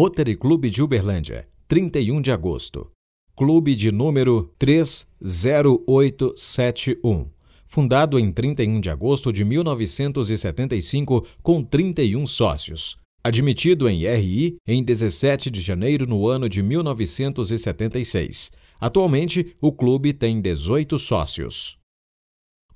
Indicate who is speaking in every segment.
Speaker 1: Rotary Clube de Uberlândia, 31 de agosto. Clube de número 30871. Fundado em 31 de agosto de 1975, com 31 sócios. Admitido em RI em 17 de janeiro no ano de 1976. Atualmente, o clube tem 18 sócios.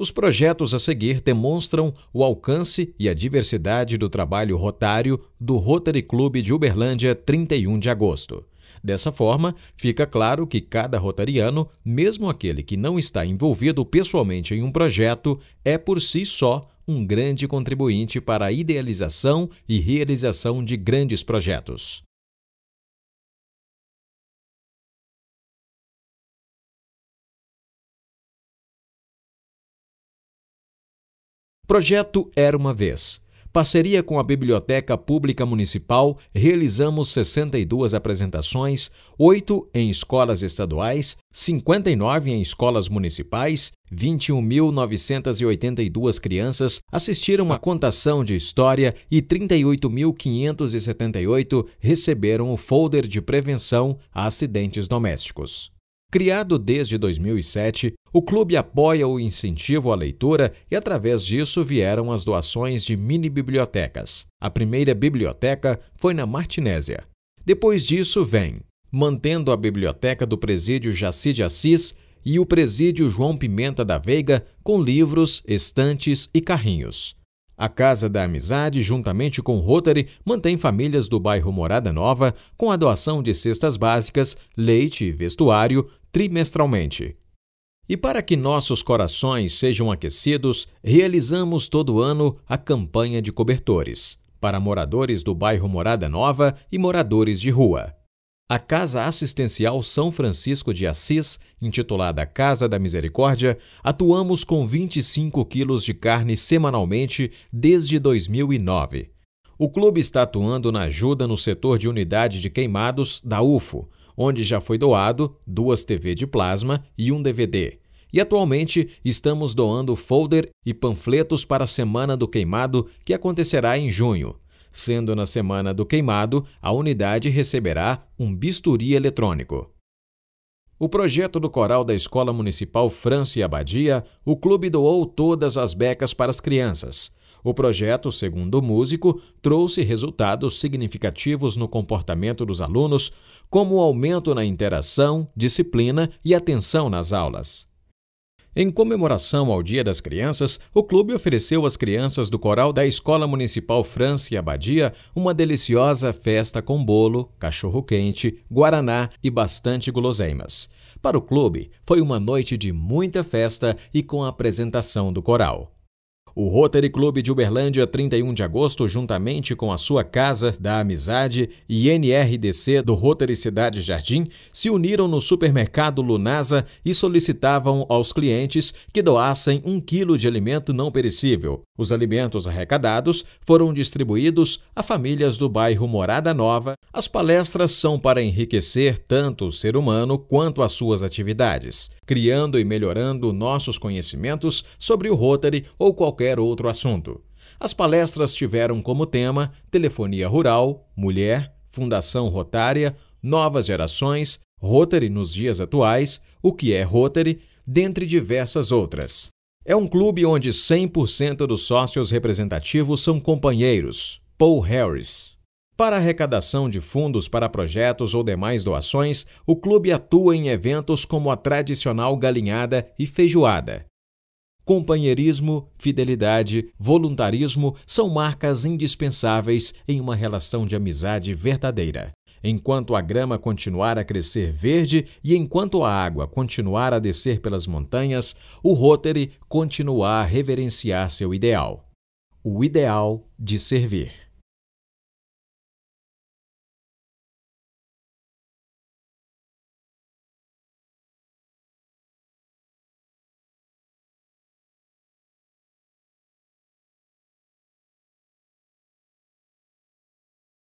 Speaker 1: Os projetos a seguir demonstram o alcance e a diversidade do trabalho rotário do Rotary Clube de Uberlândia 31 de agosto. Dessa forma, fica claro que cada rotariano, mesmo aquele que não está envolvido pessoalmente em um projeto, é por si só um grande contribuinte para a idealização e realização de grandes projetos. Projeto Era uma Vez. Parceria com a Biblioteca Pública Municipal, realizamos 62 apresentações, 8 em escolas estaduais, 59 em escolas municipais, 21.982 crianças assistiram a contação de história e 38.578 receberam o folder de prevenção a acidentes domésticos. Criado desde 2007, o clube apoia o incentivo à leitura e, através disso, vieram as doações de mini-bibliotecas. A primeira biblioteca foi na Martinésia. Depois disso vem, mantendo a biblioteca do presídio Jaci de Assis e o presídio João Pimenta da Veiga com livros, estantes e carrinhos. A Casa da Amizade, juntamente com o Rotary, mantém famílias do bairro Morada Nova com a doação de cestas básicas, leite e vestuário, trimestralmente. E para que nossos corações sejam aquecidos, realizamos todo ano a campanha de cobertores para moradores do bairro Morada Nova e moradores de rua. A Casa Assistencial São Francisco de Assis, intitulada Casa da Misericórdia, atuamos com 25 quilos de carne semanalmente desde 2009. O clube está atuando na ajuda no setor de unidade de queimados da UFO, onde já foi doado duas TV de plasma e um DVD. E atualmente estamos doando folder e panfletos para a Semana do Queimado, que acontecerá em junho. Sendo na Semana do Queimado, a unidade receberá um bisturi eletrônico. O projeto do coral da Escola Municipal França e Abadia, o clube doou todas as becas para as crianças. O projeto, segundo o músico, trouxe resultados significativos no comportamento dos alunos, como o aumento na interação, disciplina e atenção nas aulas. Em comemoração ao Dia das Crianças, o clube ofereceu às crianças do coral da Escola Municipal França e Abadia uma deliciosa festa com bolo, cachorro-quente, guaraná e bastante guloseimas. Para o clube, foi uma noite de muita festa e com a apresentação do coral. O Rotary Clube de Uberlândia, 31 de agosto, juntamente com a sua Casa da Amizade e NRDC do Rotary Cidade Jardim, se uniram no supermercado Lunasa e solicitavam aos clientes que doassem um quilo de alimento não perecível. Os alimentos arrecadados foram distribuídos a famílias do bairro Morada Nova. As palestras são para enriquecer tanto o ser humano quanto as suas atividades, criando e melhorando nossos conhecimentos sobre o Rotary ou qualquer qualquer outro assunto. As palestras tiveram como tema Telefonia Rural, Mulher, Fundação Rotária, Novas Gerações, Rotary nos dias atuais, o que é Rotary, dentre diversas outras. É um clube onde 100% dos sócios representativos são companheiros. Paul Harris. Para arrecadação de fundos para projetos ou demais doações, o clube atua em eventos como a tradicional galinhada e feijoada. Companheirismo, fidelidade, voluntarismo são marcas indispensáveis em uma relação de amizade verdadeira. Enquanto a grama continuar a crescer verde e enquanto a água continuar a descer pelas montanhas, o Rotary continuar a reverenciar seu ideal. O ideal de servir.